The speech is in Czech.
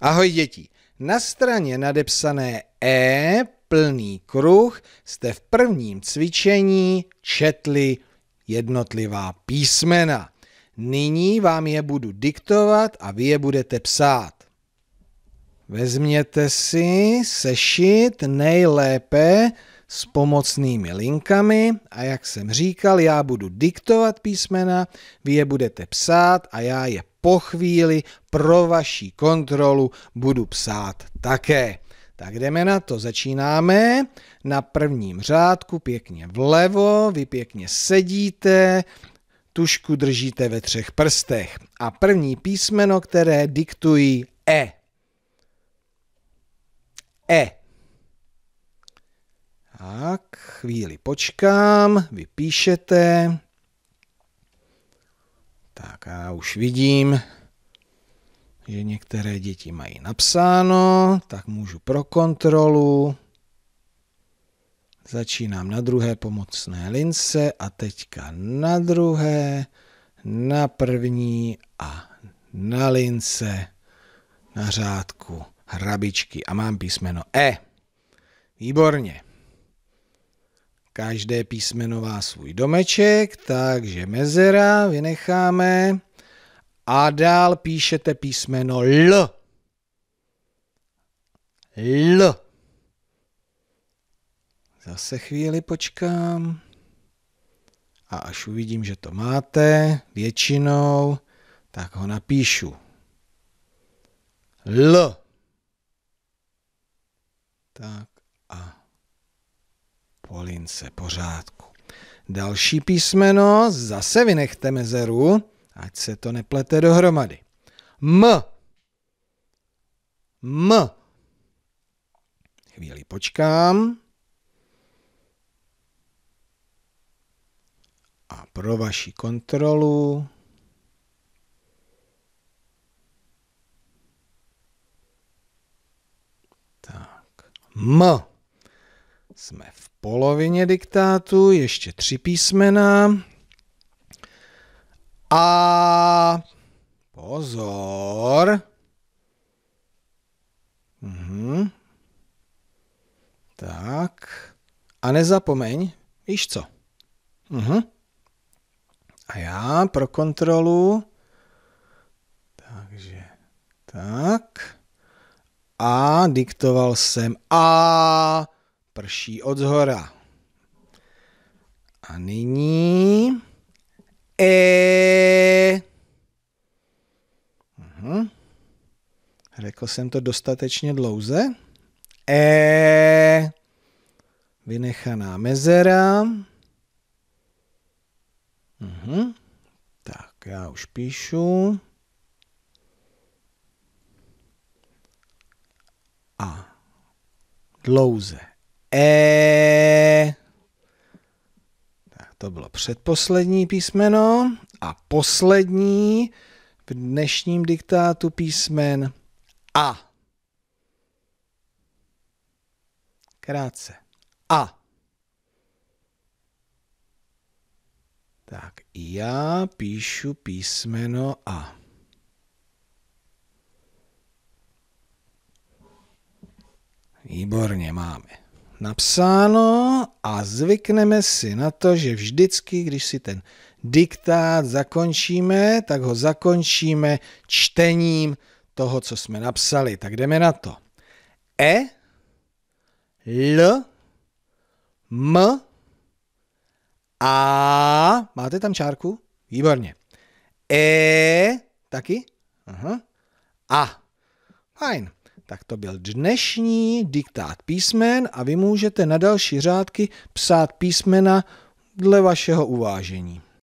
Ahoj děti, na straně nadepsané E plný kruh jste v prvním cvičení četli jednotlivá písmena. Nyní vám je budu diktovat a vy je budete psát. Vezměte si sešit nejlépe s pomocnými linkami a jak jsem říkal, já budu diktovat písmena, vy je budete psát a já je po chvíli pro vaši kontrolu budu psát také. Tak jdeme na to, začínáme na prvním řádku, pěkně vlevo, vy pěkně sedíte, tušku držíte ve třech prstech. A první písmeno, které diktují E. E. Tak, chvíli počkám, vypíšete. Tak a už vidím, že některé děti mají napsáno, tak můžu pro kontrolu. Začínám na druhé pomocné lince a teďka na druhé, na první a na lince, na řádku hrabičky a mám písmeno E. Výborně. Každé písmeno má svůj domeček, takže mezera vynecháme. A dál píšete písmeno L. L. Zase chvíli počkám. A až uvidím, že to máte, většinou, tak ho napíšu. L. Tak a po lince pořádku. Další písmeno zase vynechte mezeru, ať se to neplete dohromady. M. M. Chvíli počkám. A pro vaši kontrolu Tak. M. Jsme v polovině diktátu, ještě tři písmena. A pozor. Mhm. Tak. A nezapomeň, víš co? Mhm. A já pro kontrolu. Takže tak. A diktoval jsem A prší od zhora. A nyní E. Aha. Mhm. Řekl jsem to dostatečně dlouze. E. Vynechaná mezera. Aha. Mhm. Tak, já už píšu. A. Dlouze. E. Tak to bylo předposlední písmeno a poslední v dnešním diktátu písmen A. Krátce. A. Tak, já píšu písmeno A. Výborně máme napsáno a zvykneme si na to, že vždycky, když si ten diktát zakončíme, tak ho zakončíme čtením toho, co jsme napsali. Tak jdeme na to. E, L, M, A. Máte tam čárku? Výborně. E, taky? Aha. A. Fajn. Tak to byl dnešní diktát písmen a vy můžete na další řádky psát písmena dle vašeho uvážení.